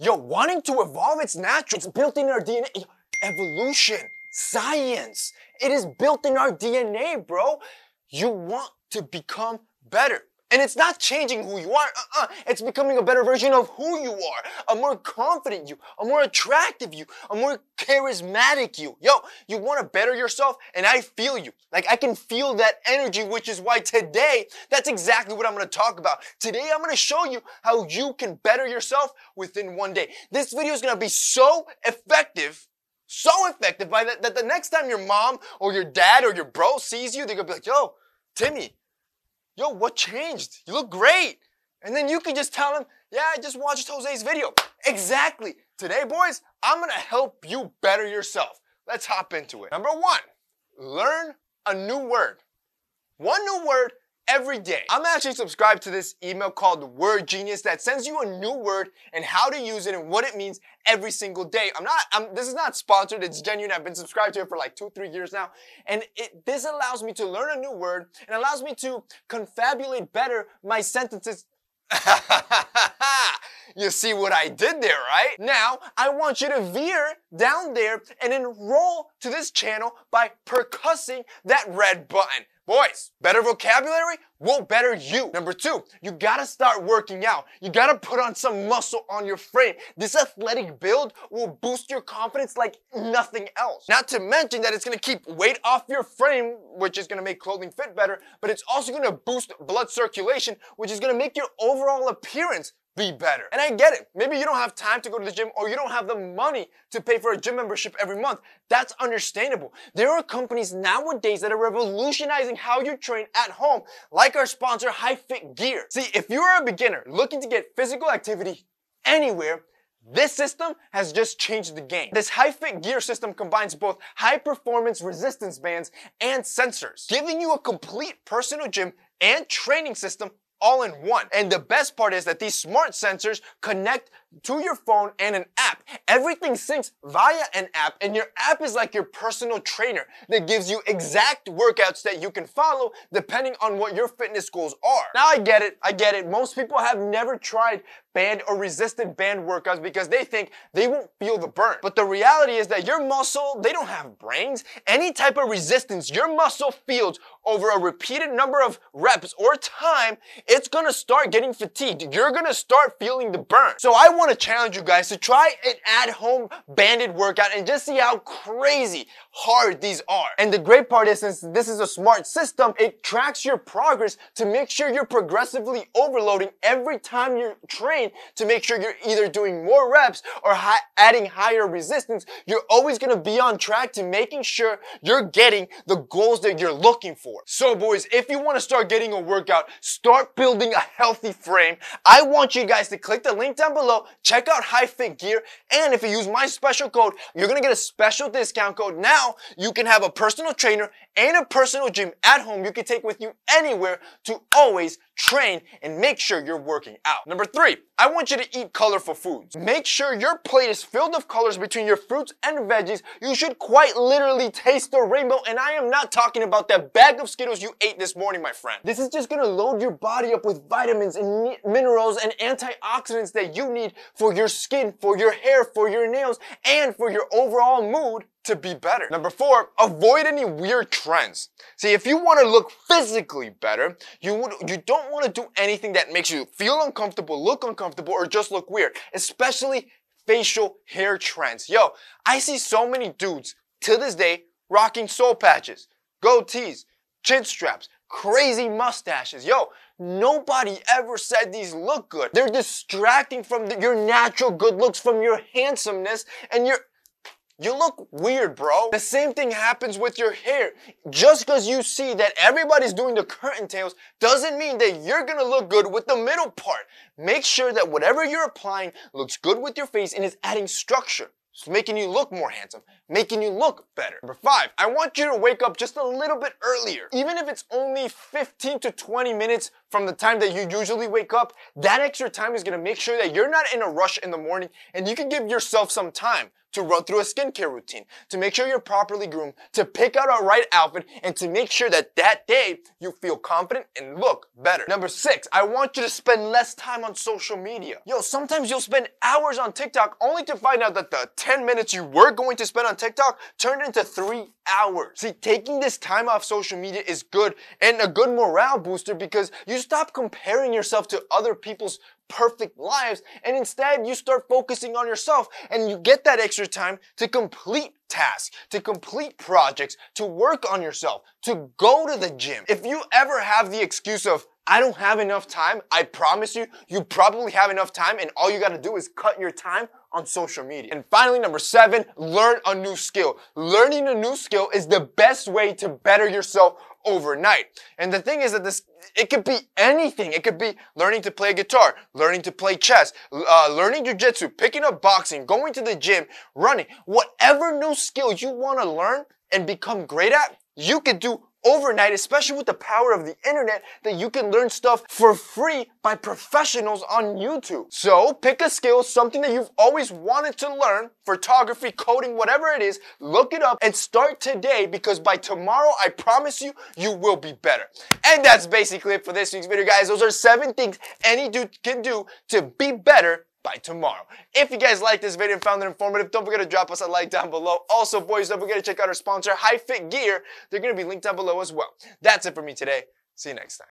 Yo, wanting to evolve, it's natural. It's built in our DNA. Evolution, science. It is built in our DNA, bro. You want to become better. And it's not changing who you are, uh-uh. It's becoming a better version of who you are. A more confident you, a more attractive you, a more charismatic you. Yo, you want to better yourself and I feel you. Like I can feel that energy, which is why today, that's exactly what I'm going to talk about. Today, I'm going to show you how you can better yourself within one day. This video is going to be so effective so effective by that, that the next time your mom or your dad or your bro sees you, they're gonna be like, yo, Timmy, yo, what changed? You look great. And then you can just tell him, yeah, I just watched Jose's video. Exactly. Today, boys, I'm gonna help you better yourself. Let's hop into it. Number one, learn a new word. One new word every day. I'm actually subscribed to this email called Word Genius that sends you a new word and how to use it and what it means every single day. I'm not, I'm, this is not sponsored, it's genuine. I've been subscribed to it for like two, three years now. And it, this allows me to learn a new word and allows me to confabulate better my sentences you see what I did there, right? Now, I want you to veer down there and enroll to this channel by percussing that red button. Boys, better vocabulary will better you. Number two, you gotta start working out. You gotta put on some muscle on your frame. This athletic build will boost your confidence like nothing else. Not to mention that it's gonna keep weight off your frame, which is gonna make clothing fit better, but it's also gonna boost blood circulation, which is gonna make your overall appearance be better. And I get it. Maybe you don't have time to go to the gym or you don't have the money to pay for a gym membership every month. That's understandable. There are companies nowadays that are revolutionizing how you train at home, like our sponsor, High Fit Gear. See, if you're a beginner looking to get physical activity anywhere, this system has just changed the game. This high-fit gear system combines both high-performance resistance bands and sensors, giving you a complete personal gym and training system all in one. And the best part is that these smart sensors connect to your phone and an app. Everything syncs via an app, and your app is like your personal trainer that gives you exact workouts that you can follow depending on what your fitness goals are. Now I get it, I get it. Most people have never tried band or resistant band workouts because they think they won't feel the burn. But the reality is that your muscle, they don't have brains. Any type of resistance your muscle feels over a repeated number of reps or time, it's gonna start getting fatigued. You're gonna start feeling the burn. So I want want to challenge you guys to try an at-home banded workout and just see how crazy hard these are. And the great part is since this is a smart system, it tracks your progress to make sure you're progressively overloading every time you train to make sure you're either doing more reps or hi adding higher resistance. You're always going to be on track to making sure you're getting the goals that you're looking for. So boys, if you want to start getting a workout, start building a healthy frame. I want you guys to click the link down below Check out High Fit Gear, and if you use my special code, you're gonna get a special discount code. Now you can have a personal trainer and a personal gym at home you can take with you anywhere to always train and make sure you're working out. Number three, I want you to eat colorful foods. Make sure your plate is filled with colors between your fruits and veggies. You should quite literally taste the rainbow, and I am not talking about that bag of Skittles you ate this morning, my friend. This is just gonna load your body up with vitamins and minerals and antioxidants that you need for your skin, for your hair, for your nails, and for your overall mood to be better. Number four, avoid any weird trends. See, if you want to look physically better, you would, you don't want to do anything that makes you feel uncomfortable, look uncomfortable, or just look weird, especially facial hair trends. Yo, I see so many dudes to this day rocking soul patches, goatees, chin straps, crazy mustaches. Yo, nobody ever said these look good. They're distracting from the, your natural good looks, from your handsomeness, and your you look weird, bro. The same thing happens with your hair. Just because you see that everybody's doing the curtain tails doesn't mean that you're gonna look good with the middle part. Make sure that whatever you're applying looks good with your face and is adding structure. So making you look more handsome, making you look better. Number five, I want you to wake up just a little bit earlier. Even if it's only 15 to 20 minutes from the time that you usually wake up, that extra time is gonna make sure that you're not in a rush in the morning and you can give yourself some time to run through a skincare routine, to make sure you're properly groomed, to pick out a right outfit, and to make sure that that day you feel confident and look better. Number six, I want you to spend less time on social media. Yo, sometimes you'll spend hours on TikTok only to find out that the 10 minutes you were going to spend on TikTok turned into three hours. See, taking this time off social media is good and a good morale booster because you stop comparing yourself to other people's perfect lives and instead you start focusing on yourself and you get that extra time to complete tasks, to complete projects, to work on yourself, to go to the gym. If you ever have the excuse of, I don't have enough time, I promise you, you probably have enough time and all you gotta do is cut your time on social media. And finally, number seven, learn a new skill. Learning a new skill is the best way to better yourself overnight. And the thing is that this, it could be anything. It could be learning to play guitar, learning to play chess, uh, learning jujitsu, picking up boxing, going to the gym, running. Whatever new skill you want to learn and become great at, you could do overnight, especially with the power of the internet, that you can learn stuff for free by professionals on YouTube. So pick a skill, something that you've always wanted to learn, photography, coding, whatever it is, look it up and start today because by tomorrow, I promise you, you will be better. And that's basically it for this week's video, guys. Those are seven things any dude can do to be better by tomorrow. If you guys liked this video and found it informative, don't forget to drop us a like down below. Also, boys, don't forget to check out our sponsor, High Fit Gear. They're going to be linked down below as well. That's it for me today. See you next time.